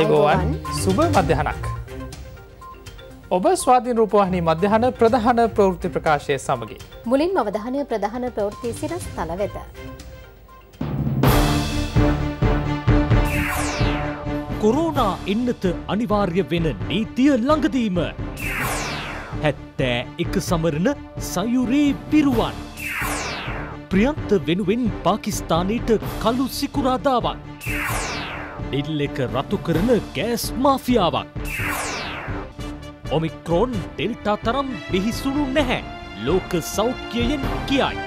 අයිබෝවන් සුභ මධ්‍යහනක්. ඔබ ස්වාධීන රූපවාහිනී මධ්‍යහන ප්‍රධාන ප්‍රවෘත්ති ප්‍රකාශය සමගින්. මුලින් මවධානය ප්‍රධාන ප්‍රවෘත්ති සිරස් තල වෙත. කොරෝනා එන්නත අනිවාර්ය වෙන නීතිය ළඟදීම. හැත්තෑ එක සමරණ සයුරේ පිරුවන්. ප්‍රියන්ත වෙනුවෙන් පාකිස්ථානයට කළු සිකුරාදාවක්. ඩිල් එක රතු කරන ගෑස් මාෆියාවක්. ඔමික්‍රෝන් ඩෙල්ටා තරම් බිහිසුණු නැහැ ලෝක සෞඛ්‍යයෙන් කියයි.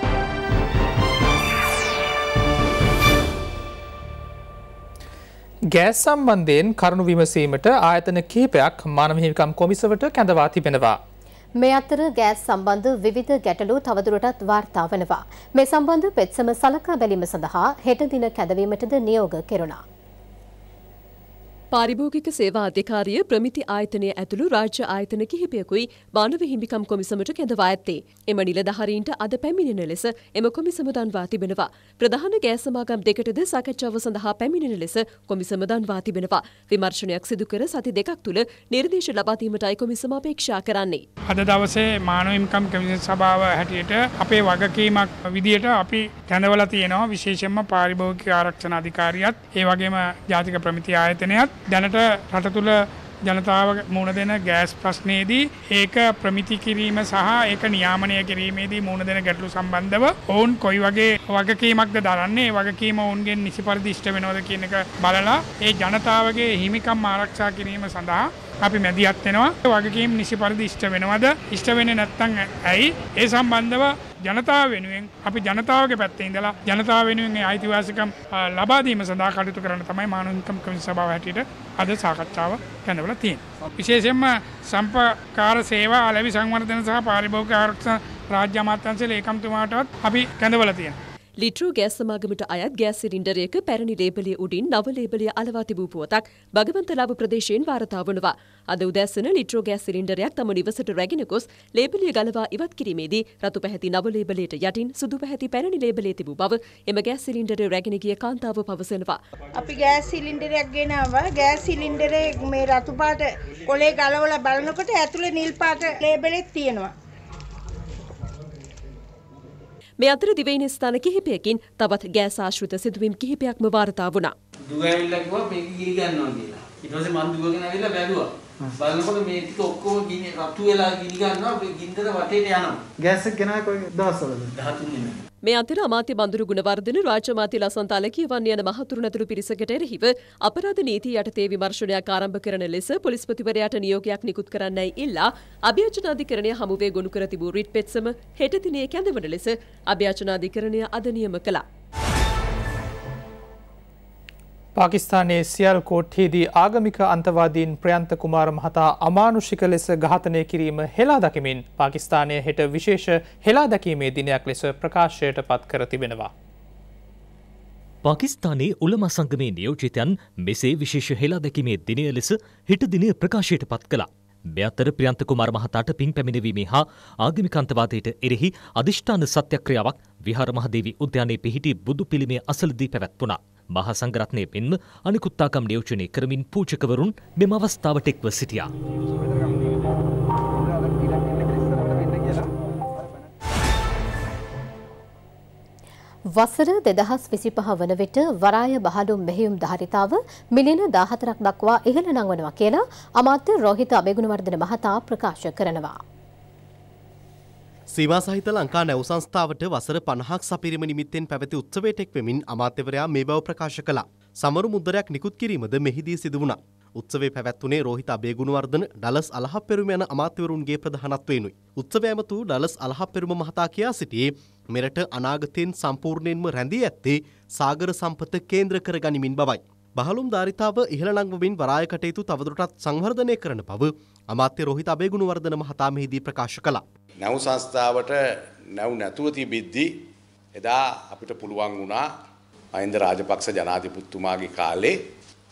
ගෑස් සම්බන්ධයෙන් කරුණු විමසීමට ආයතන කීපයක් මානවහිමිකම් කොමිසවට කැඳවා තිබෙනවා. මේ අතර ගෑස් සම්බන්ධ විවිධ ගැටලු තවදුරටත් වාර්තා වනවා. මේ සම්බන්ධ පෙත්සම සලකා බැලීම සඳහා හෙට දින කැදවීමටද නියෝග කෙරුණා. පාරිභෝගික සේවා අධිකාරිය ප්‍රමිති ආයතනය ඇතුළු රාජ්‍ය ආයතන කිහිපයකුයි මානව හිමිකම් කොමිසමට කැඳවා ඇත්තේ. එම නිලධාරීන්ට අද පැමිණෙන ලෙස එම කොමිසම දන්වා තිබෙනවා. ප්‍රධාන ගෑස් සමාගම් දෙකටද සාකච්ඡාව සඳහා පැමිණෙන ලෙස කොමිසම දන්වා තිබෙනවා. විමර්ශනයක් සිදු කර සති දෙකක් තුළ නිර්දේශ ලබා දීමටයි කොමිසම අපේක්ෂා කරන්නේ. අද දවසේ මානව හිමිකම් කොමිසම සභාව හැටියට අපේ වගකීමක් විදියට අපි කැඳවලා තියෙනවා විශේෂයෙන්ම පාරිභෝගික ආරක්ෂණ අධිකාරියත් ඒ වගේම ජාතික ප්‍රමිති ආයතනයත් දැනට රට තුළ ජනතාව මුණ දෙන ගෑස් ප්‍රශ්නයේදී ඒක ප්‍රමිති කිරීම සහ ඒක නියාමනය කිරීමේදී මුණ දෙන ගැටලු සම්බන්ධව ඔවුන් කොයි වගේ වගකීමක්ද දරන්නේ වගකීම ඔවුන්ගෙන් නිසි පරිදි ඉෂ්ට වෙනවද කියන එක බලලා ඒ ජනතාවගේ හිමිකම් ආරක්ෂා කිරීම සඳහා අපි මැදිහත් වෙනවා වගකීම් නිසි පරිදි ඉෂ්ට වෙනවද ඉෂ්ට වෙන්නේ නැත්නම් ඇයි ඒ සම්බන්ධව ජනතාව වෙනුවෙන් අපි ජනතාවගේ පැත්තේ ඉඳලා ජනතාව වෙනුවෙන් ඒ අයිතිවාසිකම් ලබා දීම සඳහා කටයුතු කරන්න තමයි මානවිකම් කොමිසම සභාව හැටියට අද සාකච්ඡාව කැඳවලා තියෙන්නේ. විශේෂයෙන්ම සම්පකාර සේවා අලෙවි සංවර්ධන සහ පාරිභෝගික ආරක්ෂා රාජ්‍ය අමාත්‍යාංශයේ ලේකම්තුමාටවත් අපි කැඳවලා තියෙනවා. ලිටරු ගෑස් සමාගමට අයත් ගෑස් සිරින්ඩරයක පැරණි ලේබලිය උඩින් නව ලේබලිය අලවා තිබූ පුවතක් භගවන්තලාව ප්‍රදේශයෙන් වාර්තා වනවා. අද උදැසන ලිටරු ගෑස් සිරින්ඩරයක් තම නිවසට රැගෙන ගොස් ලේබලිය ගලවා ඉවත් කිරීමේදී රතු පැහැති නව ලේබලයට යටින් සුදු පැහැති පැරණි ලේබලයේ තිබූ බව එම ගෑස් සිලින්ඩරය රැගෙන ගිය කාන්තාව පවසනවා. අපි ගෑස් සිලින්ඩරයක් ගෙනාවා. ගෑස් සිලින්ඩරේ මේ රතු පාට කොලේ ගලවලා බලනකොට ඇතුලේ නිල් පාට ලේබලෙත් තියෙනවා. මේ අතර දිවයින ස්ථාන කිහිපයකින් තවත් ගෑස් ආශ්‍රිත සිදුවීම් කිහිපයක්ම වාර්තා වුණා. දුව ඇවිල්ලා කිව්වා මේක ගිනි ගන්නවා කියලා. ඊට පස්සේ මම දුවගෙන ඇවිල්ලා බැලුවා. බලනකොට මේ ටික ඔක්කොම ගිනි රතු වෙලා ගිනි ගන්නවා ගින්දර වටේට යනවා. ගෑස් එක ගෙනාවේ කොයි දවස්වලද? 13 වෙනිදා. මේ අතර අමාත්‍ය බඳුරු ගුණවර්ධන රාජ්‍යමාත්‍ය ලසන්ත අලකියවන් යන මහතුරුන් ඇතුළු පිරිසකට එරෙහිව අපරාධ නීති යටතේ විමර්ශනයක් ආරම්භ කරන ලෙස පොලිස්පතිවරයාට නියෝගයක් නිකුත් කරන්නයි ඉල්ලා අභියෝජනාධිකරණය හමුවේ ගොනු කර තිබූ රිට් පෙත්සම හෙට දිනේ කැඳවන ලෙස අභියෝජනාධිකරණය අද නියම කළා. පාකිස්ානයේ සියල් කෝට්හේදී ආගමික අන්තවාදීන් ප්‍රයන්ත කුමාර මහතා අමානුෂික ලෙස ඝාතනය කිරීම හෙලා දකිමින් පාකිස්ානය හෙට විශේෂ හෙලා දැකීමේ දිනයක් ලෙස ප්‍රකාශයට පත් කර තිබෙනවා. පාකිස්ානයේ උළම සංගමේ නියෝජිතයන් මෙසේ විශේෂ හෙලා දැකීමේ දිනය ලෙස හිට දිනය ප්‍රකාශයට පත් කලා. මෙතර ප්‍රියන්ත කුමාර මහතාට පින් පැමිණවීමේ හා ආගමිකන්තවාදයට එරෙහි අධිෂ්ඨාන සත්‍යක්‍රියාවක් විහාර මහදේවි උද්‍යානයේ පිහිටි බුදු පිළිමේ අසලදී පැවැත්වුණා. මහා සංගරත්නය පෙන්ම අනිකුත්තාකම් නියෝජනය කරමින් පූජකවරුන් මෙම අවස්ථාවට එක්ව සිටියා. වසර දෙදහස් විසිපහ වන විට වරාය බහලුම් මෙහෙයුම් ධාරිතාව මිලියන දාහතරක් දක්වා ඉහළ නංවනවා කියලා අමාත්‍ය රෝහිත අභිගුණවර්ධන මහතා ප්‍රකාශ කරනවා. සීමා සහිත ලංකා නැව් සංස්ථාවට වසර 50ක් සපිරීම නිමිත්තෙන් පැවති උත්සවයට එක්වෙමින් අමාත්‍යවරයා මේ බව ප්‍රකාශ කළා. සමරු මුද්දරයක් නිකුත් කිරීමද මෙහිදී සිදු වුණා. උත්සවේ පැවැත්වුණේ රෝහිත අබේගුණවර්ධන ඩලස් අලහප්පෙරුම යන අමාත්‍යවරුන්ගේ ප්‍රධානත්වයෙනුයි. උත්සවය ඇමතු ඩලස් අලහප්පෙරුම මහතා කියා සිටියේ මෙරට අනාගතයෙන් සම්පූර්ණයෙන්ම රැඳී ඇත්තේ සාගර සම්පත කේන්ද්‍ර කර ගනිමින් බවයි. බහලුම් ධාරිතාව ඉහළ නංවමින් වරාය කටයුතු තවදුරටත් සංවර්ධනය කරන බව අමාත්‍ය රෝහිත අබේගුණවර්ධන මහතා මෙහිදී ප්‍රකාශ කළා. නැව් සංස්ථාවට නැව් නැතුව තිබිද්දි එදා අපිට පුළුවන් වුණා අයින්ද රාජපක්ෂ ජනාධිපතිතුමාගේ කාලේ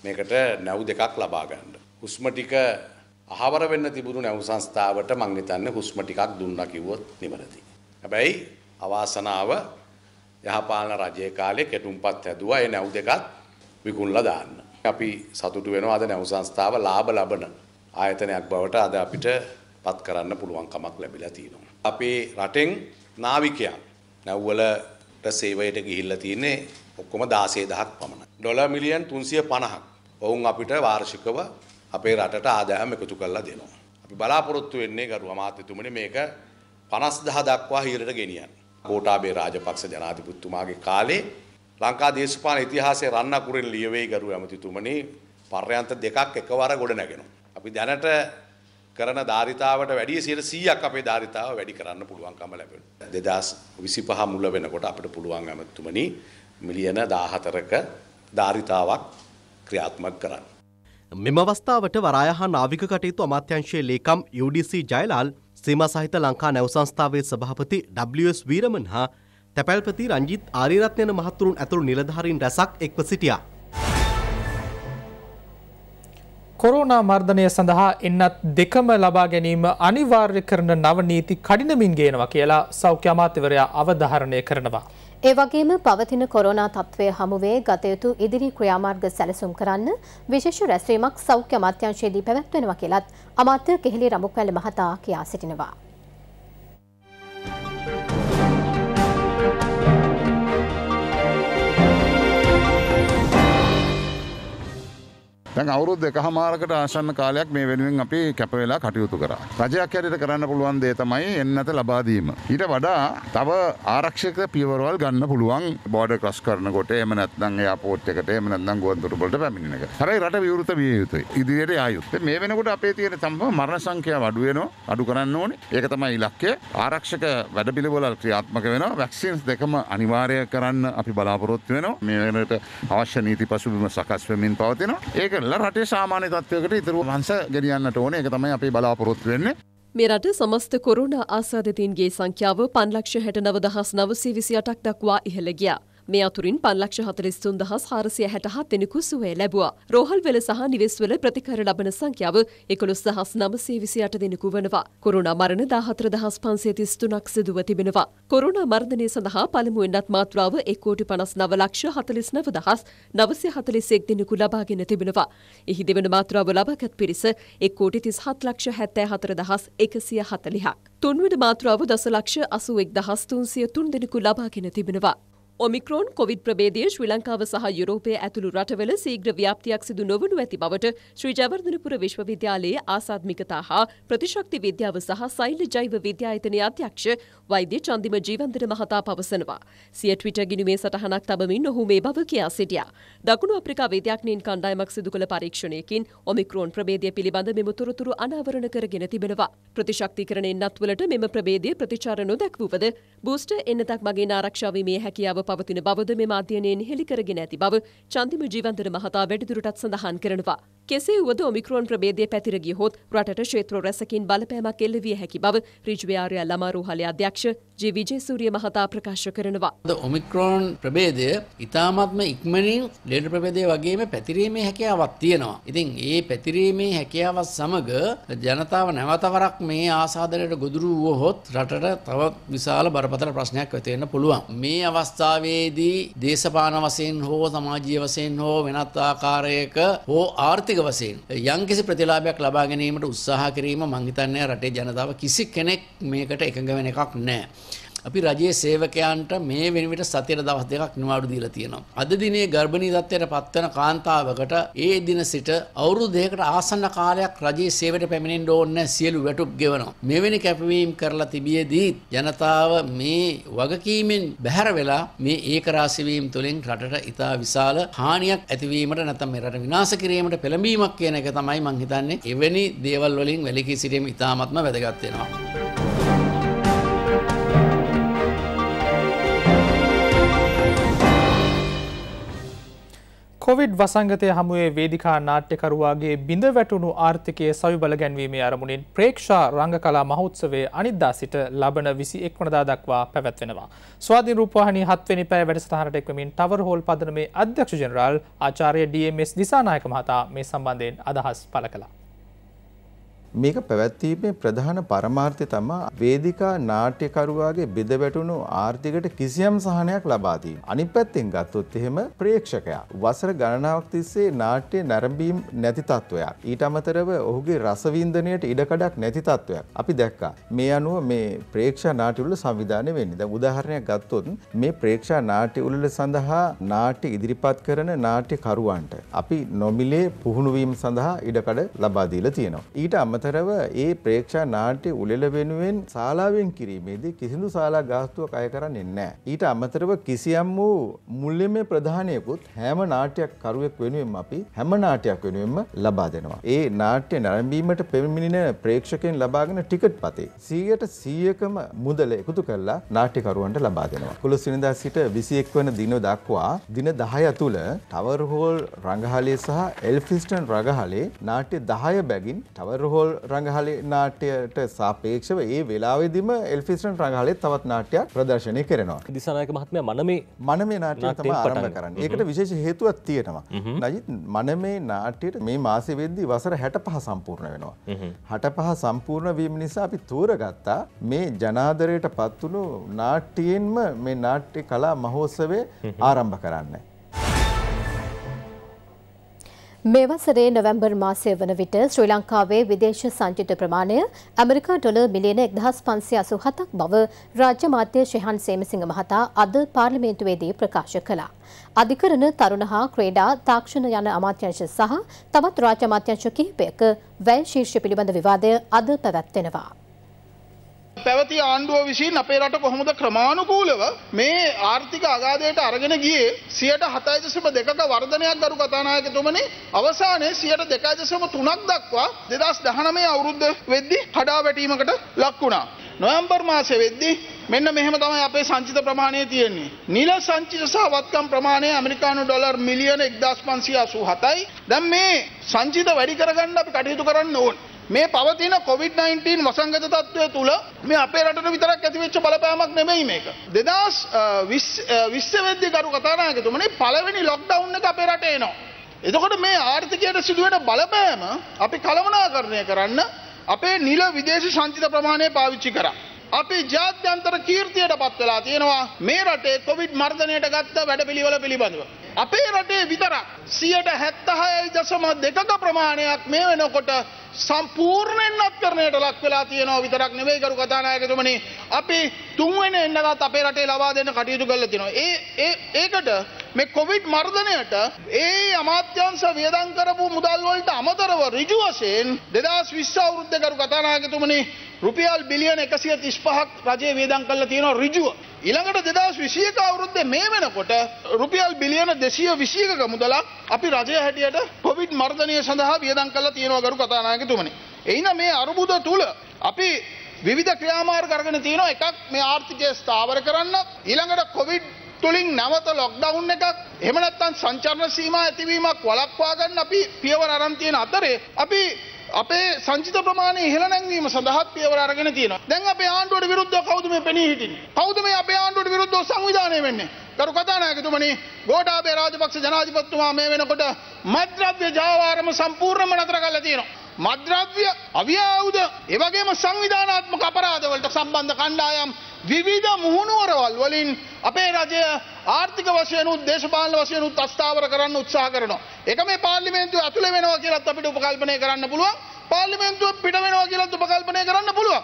මේකට නැව් දෙකක් ලබා ගන්න. හුස්ම ටික අහවර වෙන්න තිබුණු නැව් සංස්ථාවට මං හිතන්නේ හුස්ම ටිකක් දුන්නා කිව්වොත් නිවැරදි. හැබැයි අවාසනාව යහපාලන රජයේ කාලේ කෙටුම්පත් හැදුවා ඒ නැව් දෙකත් විකුණලා දාන්න. අපි සතුටු වෙනවා අද නැව් සංස්ථාව ලාභ ලබන ආයතනයක් බවට අද අපිට පත් කරන්න පුළුවන්කමක් ලැබිලා තියෙනවා. අපේ රටෙන් නාවිකයන් නැව්වලට සේවයට ගිහිල්ලා තියෙන්නේ ඔක්කොම 16000ක් පමණයි. ඩොලර් මිලියන් 350ක්. ඔවුන් අපිට වාර්ෂිකව අපේ රටට ආදායම් එකතු කරලා දෙනවා. අපි බලාපොරොත්තු වෙන්නේ ගරු අමාත්‍යතුමනි මේක 50000 දක්වා ඉහළට ගෙනියන්න. කෝටාබේ රාජපක්ෂ ජනාධිපතිතුමාගේ කාලේ ලංකා දේශපාලන ඉතිහාසයේ රන්නකුරෙන් ලියවෙයි ගරු ඇමතිතුමනි පර්යන්ත දෙකක් එකවර ගොඩ නැගෙනවා. අපි දැනට කරන ධාරිතාවට වැඩිය සියට සීයක් අපේ ධාරිතාව වැඩි කරන්න පුළුවන්කම ලැබෙන. දෙදස් විසි පහ මුල වෙනකොට අපට පුළුවන් ඇමතුමනි මිලියන දාහතරක ධාරිතාවක් ක්‍රියාත්මක් කරන්න. මෙම අවස්ථාවට වරාය හා නාවික කටයුතු අමාත්‍යංශයේ ලේකම් UDC ජයලාල් සීමා සහිත ලංකා නැව සංස්ථාවේ සභාපති WS වීරමන් හා තැපැල්පති රංජිත් ආරිරත්නයන මහතුරුන් ඇතුළු නිලධාරීන් රැසක් එක්ව සිටියා. කොරෝනා මර්ධනය සඳහා එන්නත් දෙකම ලබා ගැනීම අනිවාර්ය කරන නවනීති කඩිනමින් ගේනවා කියලා සෞඛ්‍ය අමාත්‍යවරයා අවධාරණය කරනවා. ඒ වගේම පවතින කොරෝනා තත්ත්වය හමුවේ ගතයුතු ඉදිරි ක්‍රියාමාර්ග සැලසුම් කරන්න විශේෂ රැස්වීමක් සෞඛ්‍ය අමාත්‍යංශයේදී පැවැත්වෙනවා කියලත් අමාත්‍ය කෙහෙලි රමුක්වැල මහතා කියා සිටිනවා. දැන් අවුරුදු දෙකහමාරකට ආසන්න කාලයක් මේ වෙනුවෙන් අපි කැප වෙලා කටයුතු කරා. රජයක් හැටියට කරන්න පුළුවන් දේ තමයි එන්නත ලබා දීම. ඊට වඩා තව ආරක්ෂක පියවරවල් ගන්න පුළුවන් බෝඩර් ක්‍රස් කරනකොට එහෙම නැත්නම් එයාපෝට් එකට එහෙම නැත්නම් ගුවන්තොටු වලට පැමිණෙන එක. හරි රට විවෘත විය යුතුයි. ඉදිරියට ආ යුතුයි. මේ වෙනකොට අපේ තියෙන සම්පූර්ණ මරණ සංඛ්‍යාව අඩු වෙනවා. අඩු කරන්න ඕනේ. ඒක තමයි ඉලක්කය. ආරක්ෂක වැඩපිළිවෙල ක්‍රියාත්මක වෙනවා. වැක්සින්ස් දෙකම අනිවාර්ය කරන්න අපි බලාපොරොත්තු වෙනවා. මේ වෙනකොට අවශ්‍ය නීති පසුබිම සකස් වෙමින් පවතිනවා. ඒක කරලා රටේ සාමාන්‍ය තත්වයකට ඉතුරු වංශ ගෙනියන්නට ඕන එක තමයි අපි බලාපොරොත්තු වෙන්නේ. මේ රට සමස්ත කොරුණ ආසාදිතීන්ගේ සංඛ්‍යාව 5 ලක්ෂ 69 දහස් 928ක් දක්වා ඉහළ ගියා. මේ අතුරින් පන්ලක්ෂ හතලිස්තුන් දහස් හාරසිය හැටහත් දෙෙනෙකු සුවය ලැබවා රෝහල්වෙල සහ නිවෙස්වල ප්‍රතිකර ලබන සංඛ්‍යාව එකොළොස් දහස් නමසේ විසි අට දෙනෙකු වනවා. කොරුණ මරණ දාහතර දහස් පන්සේ තිස්තුනක් සිදුව තිබෙනවා. කොරුණ මර්ධනය සඳහා පළමුුවෙන්න්නත් මාත්‍රාව එකෝටි පනස් නවලක්ෂ හතලිස් නව දහස් නවසය හතලිසෙක් දෙනෙකු ලබාගෙන තිබෙනවා. එහි දෙවන මාත්‍රාව ලබාගත් පිරිස එක්කෝටි තිස් හත් ලක්ෂ හැත්තෑ හතර දහස් එකසිය හතලිහක්. තුන්වට මාත්‍රාව දසලක්ෂ අසුවෙක් දහස්තුන්සිය තුන් දෙනෙකු ලබාගෙන තිබෙනවා. ඔමික්‍රෝන් කොවිඩ් ප්‍රබේදය ශ්‍රී ලංකාව සහ යුරෝපය ඇතුළු රටවල සීග්‍ර ව්‍යාප්තියක් සිදු නොවනු ඇති බවට ශ්‍රී ජවර්ධනපුර විශ්වවිද්‍යාලයේ ආසාත්මිකතා හා ප්‍රතිශක්ති විද්‍යාව සහ සෛල ජෛව විද්‍යායතනයේ අධ්‍යක්ෂ වෛද්‍ය චන්දිම ජීවන්දන මහතා පවසනවා. සිය ට්විටර් ගිණුමේ සටහනක් තබමින් ඔහු මේ බව කියා සිටියා. දකුණු අප්‍රිකා වේදයක්ඥයින් කණ්ඩායමක් සිදු කළ පරීක්ෂණයකින් ඔමික්‍රෝන් ප්‍රබේදය පිළිබඳ මෙම තොරතුරු අනාවරණ කරගෙන තිබෙනවා. ප්‍රතිශක්තිකරණයෙන් නත්වලට මෙම ප්‍රබේදය ප්‍රතිචාර නොදැක්වූවද බූස්ට එන්නතක් මගේ ආරක්ෂාවීමේ හැකියාව පවතින බවද මෙම අධ්‍යයනයෙන් හෙළිකරගෙන ඇති බව චන්දිම ජීවන්තර මහතා වැඩිදුරටත් සඳහන් කරනවා. කෙසේ වුවද ඔමික්‍රෝන් ප්‍රබේදය පැතිර ගියහොත් රටට ක්ෂේත්‍ර රැසකින් බලපෑමක් එල්ලවිය හැකි බව රිජ්වයාර්ය ළමාරෝහලේ අධ්‍යක්ෂ ජේ විජේසූරිය මහතා ප්‍රකාශ කරනවා. ද ඔමික්‍රෝන් ප්‍රබේදය ඉතාමත්ම ඉක්මනින් ලෙඩ ප්‍රබේදය වගේම පැතිරීමේ හැකියාවක් තියෙනවා. ඉතින් ඒ පැතිරීමේ හැකියාවත් සමග ජනතාව නැවතවරක් මේ ආසාදනයට ගොදුරු වුවහොත් රටට තවත් විශාල බරපතල ප්‍රශ්නයක් ඇති වෙන්න පුළුවන්. මේ අවස්ථාව අවස්ථාවේදී දේශපාන වශයෙන් හෝ සමාජීය වශයෙන් හෝ වෙනත් ආකාරයක හෝ ආර්ථික වශයෙන් යම්කිසි ප්‍රතිලාභයක් ලබා ගැනීමට උත්සාහ කිරීම මං හිතන්නේ රටේ ජනතාව කිසි කෙනෙක් මේකට එකඟ වෙන එකක් නැහැ. අපි රජයේ සේවකයන්ට මේ වෙනුවට සතියට දවස් දෙකක් නිවාඩු දීලා තියෙනවා. අද දිනේ ගර්භණී තත්ත්වයට පත්වන කාන්තාවකට ඒ දින සිට අවුරුදු දෙකකට ආසන්න කාලයක් රජයේ සේවයට පැමිණෙන්න ඕනේ සියලු වැටුප් ගෙවනවා. මෙවැනි කැපවීම් කරලා තිබියදී ජනතාව මේ වගකීමෙන් බැහැර වෙලා මේ ඒකරාශී වීම තුළින් රටට ඉතා විශාල හානියක් ඇතිවීමට නැත්නම් මේ රට විනාශ කිරීමට පෙළඹීමක් කියන එක තමයි මං හිතන්නේ. එවැනි දේවල් වලින් වැළකී සිටීම ඉතාමත්ම වැදගත් වෙනවා. කොවිඩ් වසංගතය හමුවේ වේදිකා නාට්‍යකරුවාගේ බිඳ වැටුණු ආර්ථිකය සවිබල ගැන්වීමේ අරමුණින් ප්‍රේක්ෂා රංග කලා මහෝත්සවේ අනිද්දා සිට ලබන විසි එක්වනදා දක්වා පැවැත්වෙනවා. ස්වාධී රූපවාහනි හත්වනි පෑ වැඩසටහනට එක්වමින් ටවර් හෝල් පදනමේ අධ්‍යක්ෂ ජනරාල් ආචාරය DMS දිසානායක මහතා මේ සම්බන්ධයෙන් අදහස් පළ කලා. මේක පැවැත්වීමේ ප්‍රධාන පරමාර්ථය තමා වේදිකා නාට්‍යකරුවාගේ බෙද වැටුණු ආර්ථිකට කිසියම් සහනයක් ලබා දීම. අනිත් පැත්තෙන් ගත්තොත් එහෙම ප්‍රේක්ෂකයා වසර ගණනාවක් තිස්සේ නාට්‍ය නැරඹීම් නැති තත්වයක්. ඊට අමතරව ඔහුගේ රසවින්දනයට ඉඩකඩක් නැති තත්වයක්. අපි දැක්කා. මේ අනුව මේ ප්‍රේක්ෂා නාට්‍යවල සංවිධානය වෙන්නේ. දැන් උදාහරණයක් ගත්තොත් මේ ප්‍රේක්ෂා නාට්‍යවල සඳහා නාට්‍ය ඉදිරිපත් කරන නාට්‍යකරුවන්ට අපි නොමිලේ පුහුණු වීම සඳහා ඉඩකඩ ලබා දීලා තියෙනවා. ඊට අමතරව අතරව ඒ ප්‍රේක්ෂා නාට්‍ය උළෙල වෙනුවෙන් ශාලාවෙන් කිරීමේදී කිසිදු ශාලා ගාස්තුවක් අය කරන්නේ නැහැ. ඊට අමතරව කිසියම් වූ මුල්‍යමය ප්‍රධානයකුත් හැම නාට්‍යයක් කරුවෙක් වෙනුවෙන් අපි හැම නාට්‍යයක් වෙනුවෙන්ම ලබා දෙනවා. ඒ නාට්‍ය නැරඹීමට පෙමිණෙන ප්‍රේක්ෂකයන් ලබාගෙන ටිකට් පතේ 100ට 100කම මුදල එකතු කරලා නාට්‍යකරුවන්ට ලබා දෙනවා. 11 වෙනිදා සිට 21 වන දින දක්වා දින 10 තුල ටවර් හෝල් රංගහලේ සහ එල්ෆිස්ටන් රංගහලේ නාට්‍ය 10 බැගින් ටවර් හෝල් රඟහලි නාට්‍යයට සාපේක්ෂව ඒ වෙලාවෙදිම එල්ෆිස්ටන් රඟහලේ තවත් නාට්‍යයක් ප්‍රදර්ශනය කරනවා දිසනායක මහත්මය මනමේ මනමේ නාට්‍යය තම ආරම්භ කරන්න ඒකට විශේෂ හේතුවක් තියෙනවා නජිත් මනමේ නාට්‍යයට මේ මාසෙ වෙද්දී වසර හැට පහ සම්පූර්ණ වෙනවා හට පහ සම්පූර්ණ වීම නිසා අපි තෝරගත්තා මේ ජනාදරයට පත්වුණු නාට්‍යයෙන්ම මේ නාට්‍ය කලා මහෝත්සවේ ආරම්භ කරන්න මේ වසරේ නොවැම්බර් මාසය වන විට ශ්‍රී ලංකාවේ විදේශ සංචිත ප්‍රමාණය ඇමරිකා ඩොලර් මිලියන 1587ක් බව රාජ්‍ය මාධ්‍ය ශෙහන් සේමසිංහ මහතා අද පාර්ලිමේන්තුවේදී ප්‍රකාශ කළා. අධිකරණ තරුණ හා ක්‍රීඩා තාක්ෂණ යන අමාත්‍යාංශ සහ තවත් රාජ්‍ය අමාත්‍යාංශ කිහිපයක වැය ශීර්ෂ පිළිබඳ විවාදය අද පැවැත්වෙනවා. පැවති ආණ්ඩුව විසින් අපේ රට කොහොමද ක්‍රමානුකූලව මේ ආර්ථික අගාධයට අරගෙන ගියේ සියයට හතයි දශම දෙකක වර්ධනයක් ගරු කතානායකතුමනි අවසානයේ සියයට දෙකයි දශම තුනක් දක්වා 2019 අවුරුද්ද වෙද්දී කඩා වැටීමකට ලක් වුණා. නොවැම්බර් මාසයේ වෙද්දී මෙන්න මෙහෙම තමයි අපේ සංචිත ප්‍රමාණය තියෙන්නේ. නිල සංචිත සහ වත්කම් ප්‍රමාණය ඇමරිකානු ඩොලර් මිලියන 1587යි. දැන් මේ සංචිත වැඩි කරගන්න අපි කටයුතු කරන්න ඕනේ. මේ පවතින COVID-19 වසංගත තත්ත්වය තුළ මේ අපේ රටට විතරක් ඇතිවෙච්ච බලපෑමක් නෙමෙයි මේක. 2020 වෙද්දී කරු කතානායකතුමනි පළවෙනි ලොක්ඩවුන් එක අපේ රටේ එනවා. එතකොට මේ ආර්ථිකයට සිදුවෙන බලපෑම අපි කලමනාකරණය කරන්න අපේ නිල විදේශ සංචිත ප්‍රමාණය පාවිච්චි කරා. අපි ජාත්‍යන්තර කීර්තියට පත් වෙලා තියෙනවා මේ රටේ කොවිඩ් මර්ධනයට ගත්ත වැඩපිළිවෙල පිළිබඳව. අපේ රටේ විතරක් සියයට හැත්තහයයි දසම දෙකක ප්‍රමාණයක් මේ වෙනකොට සම්පූර්ණයෙන් අත්කරණයට ලක් වෙලා තියෙනවා විතරක් නෙවෙයි ගරු කතානායකතුමනි අපි තුන්වෙනි එන්නගත් අපේ රටේ ලබා දෙන්න කටයුතු කරලා තිනවා. ඒ ඒ ඒකට මේ කොවිඩ් මර්ධනයට ඒ අමාත්‍යංශ වියදම් කරපු මුදල් වලට අමතරව ඍජු වශයෙන් 2020 අවුරුද්දේ ගරු කතානායකතුමනි රුපියල් බිලියන 135ක් රජය වියදම් කරලා තියෙනවා ඍජුව. ඊළඟට 2021 අවුරුද්දේ මේ වෙනකොට රුපියල් බිලියන 220ක මුදලක් අපි රජය හැටියට කොවිඩ් මර්ධනය සඳහා වියදම් කරලා තියෙනවා ගරු කතානායකතුමනි. එයිනම් මේ අරුබුද තුල අපි විවිධ ක්‍රියාමාර්ග අරගෙන තියෙනවා එකක් මේ ආර්ථිකය ස්ථාවර කරන්න ඊළඟට කොවිඩ් තුලින් නැවත ලොක්ඩවුන් එකක් එහෙම නැත්නම් සංචරණ සීමා ඇතිවීමක් වළක්වා ගන්න අපි පියවර අරන් තියෙන අතරේ අපි අපේ සංචිත ප්‍රමාණය ඉහළ නැංවීම සඳහාත් පියවර අරගෙන තියෙනවා. දැන් අපේ ආණ්ඩුවට විරුද්ධව කවුද මේ පෙනී හිටින්නේ? කවුද මේ අපේ ආණ්ඩුවට විරුද්ධව සංවිධානය වෙන්නේ? ගරු කතානායකතුමනි, ගෝඨාභය රාජපක්ෂ ජනාධිපතිතුමා මේ වෙනකොට මද්ද්‍රව්‍ය ජාවාරම සම්පූර්ණයෙන්ම නතර කරලා තියෙනවා. මද්‍රව්‍ය, අවියාවුද, ඒ වගේම සංවිධානාත්මක අපරාධවලට සම්බන්ධ කණ්ඩායම් විවිධ මුහුණුවරවල් වලින් අපේ රජය ආර්ථික වශයනුත් දේශපාලන වශයනුත් අස්ථාවර කරන්න උත්සා කරනවා. එක මේ පාර්ලිමේන්තුව ඇතුළේ වෙනවා කියලත් අපිට උපකල්පනය කරන්න පුළුවන්. පාර්ලිමේන්තුව පිට වෙනවා කියලත් උපකල්පනය කරන්න පුළුවන්.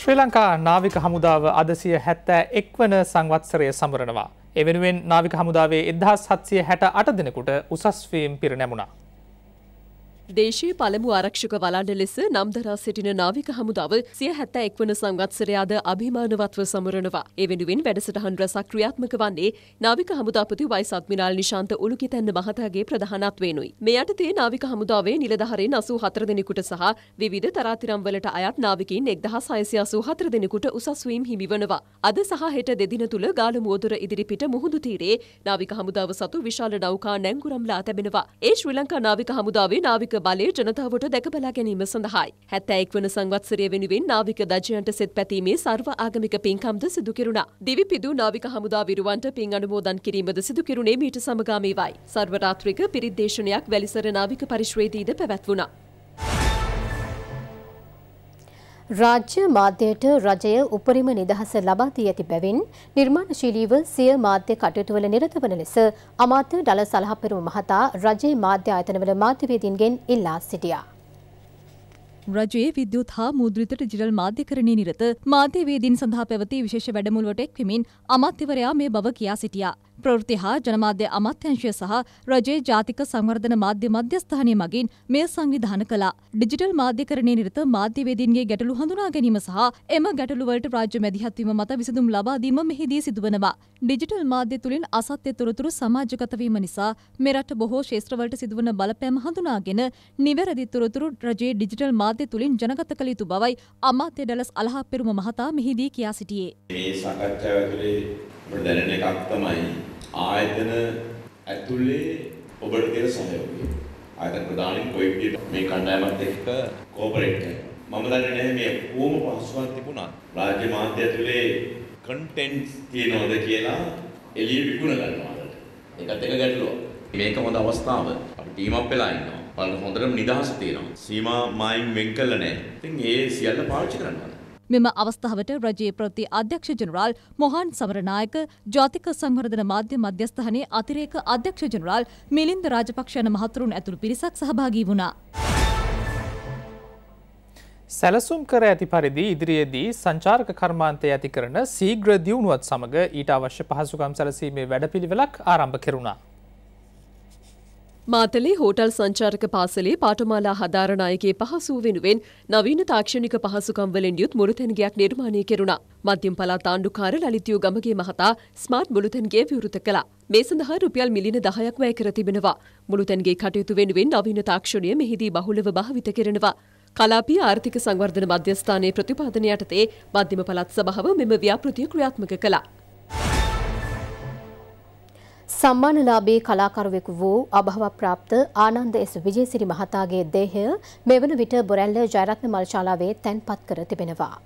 ශ්‍රී ලංකා නාවික හමුදාව අදසිය හැත්තෑ එක්වන සංවත්සරය සමරනවා. එවෙනුවෙන් නාවික හමුදාවේ එදහස් හත්සිය හැට අට දෙනකුට උසස්වීම් පිරිනැමුණා. දේශයේ පළමු ආරක්ෂක වලන්ඩ ලෙස නම්දරා සිටින නාවික හමුදාව සිය හැත්ත එක්වන සංවත්සරයාද අභිමානවත්ව සමරනවා. ඒ වෙනුවෙන් වැඩසටහන් රැසක් ක්‍රියාත්මක වන්නේ නාවික හමුදාපති වයිස් අද්මිරාල් නිශාන්ත උළුකිතැන්න මහතාගේ ප්‍රධානත්වයෙනුයි. මේ යටතේ නාවික හමුදාවේ නිලධාරීන් 84 දෙනෙකුට සහ විවිධ තරාතිරම් වලට අයත් නාවිකයින් 1684 දෙනෙකුට උසස් වීම් හිමිවනවා. අද සහ හෙට දෙදින තුල ගාලු මුවදොර ඉදිරිපිට මුහුදු තීරයේ නාවික හමුදාව සතු විශාල නෞකා නැංගුරම්ලා තැබෙනවා. ඒ ශ්‍රී ලංකා නාවික හමුදාවේ නාවික බලය ජනතාවට දැකබලා ගැනීම සඳහායි. හැත්තැෙක් වන සංවත්සරය වෙනුවෙන් නාවික දජයන්ට සෙත් පැතීමේ සර්ව ආගමික පින්කම්ද සිදුකරුණ. දිවිපිදු නාවික හමුදා විරුවන්ට පින් අනුමෝදන් කිරීමද සිදුකරුණේ මීට සමගාමීවයි. සර්වරාත්‍රික පිරිදේශනයක් වැලිසර නාවික පරිශ්වේදීද පැවැත්වුණා. රාජ්‍ය මාධ්‍යයට රජය උපරිම නිදහස ලබා දී ඇති බැවින් නිර්මාණශීලීව සිය මාධ්‍ය කටයුතුවල නිරත වන ලෙස අමාත්‍ය ඩල සලහපෙරුම මහතා රජයේ මාධ්‍ය ආයතනවල මාධ්‍යවේදීන්ගෙන් ඉල්ලා සිටියා. රජයේ විද්‍යුත් හා මුද්‍රිතට ජිරල් මාධ්‍යකරණය නිරත මාධ්‍යවේදීන් සඳහා පැවති විශේෂ වැඩමුළුවට එක්වමින් අමාත්‍යවරයා මේ බව කියා සිටියා. ප්‍රවෘත්ති හා ජනමාධ්‍ය අමාත්‍යංශය සහ රජයේ ජාතික සංවර්ධන මාධ්‍ය මධ්‍යස්ථානය මගින් මෙය සංවිධාන කළා. ඩිජිටල් මාධ්‍යකරණය නිරත මාධ්‍යවේදීන්ගේ ගැටලු හඳුනා ගැනීම සහ එම ගැටලු වලට රාජ්‍ය මැදිහත්වීම මත විසඳුම් ලබා දීම මෙහිදී සිදුවනවා. ඩිජිටල් මාධ්‍ය තුලින් අසත්‍ය තොරතුරු සමාජගත වීම නිසා මෙරට බොහෝ ක්ෂේත්‍රවලට සිදුවන බලපෑම හඳුනාගෙන නිවැරදි තොරතුරු රජයේ ඩිජිටල් මාධ්‍ය තුලින් ජනගත කළ යුතු බවයි අමාත්‍ය ඩලස් අලහප්පෙරුම මහතා මෙහිදී කියා සිටියේ. මේ සාකච්ඡාව ඇතුලේ දැනෙන එකක් තමයි ආයතන ඇතුලේ ඔබට තියෙන සහයෝගය. ආයතන ප්‍රධානීන් කොයි විදිහට මේ කණ්ඩායමත් එක්ක කෝපරේට් කරනවා. මම දන්නේ නැහැ මේ කොහොම පහසුවක් තිබුණා. රාජ්‍ය මාධ්‍ය ඇතුලේ කන්ටෙන්ට්ස් තියනවද කියලා එළිය විකුණ ගන්නවා. ඒකත් එක ගැටලුවක්. මේක හොඳ අවස්ථාව. අපි ටීම් අප් වෙලා ඉන්නවා. බලන්න හොඳටම නිදහස තියෙනවා. සීමා මායින් වෙන් කළ නැහැ. ඉතින් ඒ සියල්ල පාවිච්චි කරනවා. මෙම අවස්ථාවට රජයේ ප්‍රති අධ්‍යක්ෂ ජනරාල් මොහන් සමරනායක ජාතික සංවර්ධන මාධ්‍ය මධ්‍යස්ථානයේ අතිරේක අධ්‍යක්ෂ ජනරාල් මිලින්ද රාජපක්ෂ යන මහතුරුන් ඇතුළු පිරිසක් සහභාගී වුණා. සැලසුම් කර ඇති පරිදි ඉදිරියේදී සංචාරක කර්මාන්තය ඇති කරන සීග්‍ර දියුණුවත් සමඟ ඊට අවශ්‍ය පහසුකම් සැලසීමේ වැඩපිළිවෙලක් ආරම්භ කෙරුණා. මාතලේ හෝටල් සංචාරක පාසලේ පාටමාලා හදාරණායකගේ පහසුව වෙනුවෙන් නවීන තාක්ෂණික පහසුකම් වලින් යුත් මුළුතැන්ගයක් නිර්මාණය කෙරුණා. මධ්‍යම පළාත් ආණ්ඩුකාර ලලිතියු ගමගේ මහතා ස්මාර්ට් මුළුතැන්ගේ විවෘත කළා. මේ සඳහා රුපියල් මිලියන 10ක් වැය කර තිබෙනවා. මුළුතැන්ගේ කටයුතු වෙනුවෙන් නවීන තාක්ෂණය මෙහිදී බහුලව භාවිත කරනවා. කලාපීය ආර්ථික සංවර්ධන මධ්‍යස්ථානයේ ප්‍රතිපාදන යටතේ මධ්‍යම පළාත් සභාව මෙම ව්‍යාපෘතිය ක්‍රියාත්මක කළා. සම්මානලාභී කලාකරුවෙකු වූ අභව ප්‍රාප්ත ආනන්ද එස් විජේසිරි මහතාගේ දේහය මෙවන විට බොරැල්ල ජයරත්න මල්ශාලාවේ තැන්පත් කර තිබෙනවා.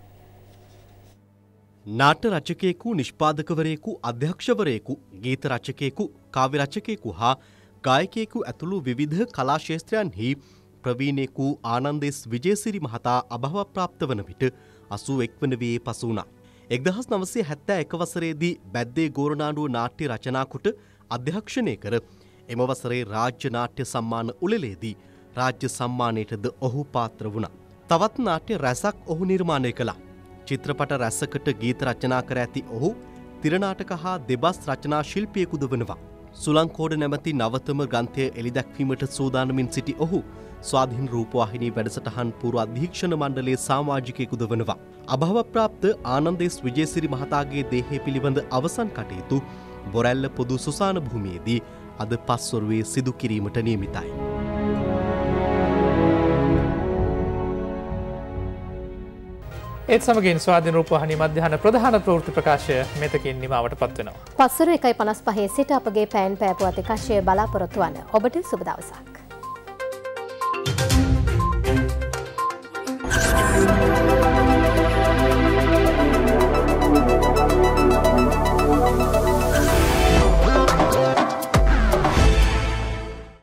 නාට රචකයෙකු නිෂ්පාදකවරයෙකු අධ්‍යක්ෂවරයෙකු ගීත රචකයෙකු කාවි රචකයෙකු හා ගායකයෙකු ඇතුළු විවිධ කලාශේත්‍රයන්හි ප්‍රවීණයෙකු ආනන්දෙස් විජේසිරි මහතා අභව ප්‍රාප්ත වන විට අසූ එක්වන වයේ පසු වුණා. එක්දහස් නවසේ හැත්තෑ එක වසරේදී බැද්දේ ගෝරනාඩුව නාට්‍ය රචනාකුට අධ්‍යක්ෂණය කර එම වසරේ රාජ්‍ය නාට්‍ය සම්මාන උළෙලේදී රාජ්‍ය සම්මානයටද ඔහු පාත්‍ර වුණා. තවත් නාට්‍ය රැසක් ඔහු නිර්මාණය කළා. චිත්‍රපට රැසකට ගීත රචනා කර ඇති ඔහු තිරනාටක හා දෙබස් රචනා ශිල්පියකුද වනවා. සුලංකෝඩ නැමති නවතම ගන්තය එළිදැක්වීමට සූදානමින් සිටි ඔහු ස්වාධීන් රූපවාහිනී වැඩසටහන් පුර අධීක්ෂණ මණ්ඩලේ සාමාජිකයකුද වනවා. අභාවප්‍රාප්ත ආනන්දේස් විජේසිරි මහතාගේ දේහය පිළිබඳ අවසන් කටයුතු බොරැල්ල පොදු සුසාන භූමියේදී අද පස්වරුවේ සිදු කිරීමට නියමිතයි. ඒත් සමගින් ස්වාධන රූපහනි මධ්‍යහන ප්‍රධාන ප්‍රෘති ප්‍රකාශය මෙතකින් නිමාවට පත්වෙනවා. පස්සරු එකයි පනස් පහේ සිට අපගේ පෑන් පෑපුවතිකාශය බලාපොරොත්තුවන ඔබට සුබදවසක්.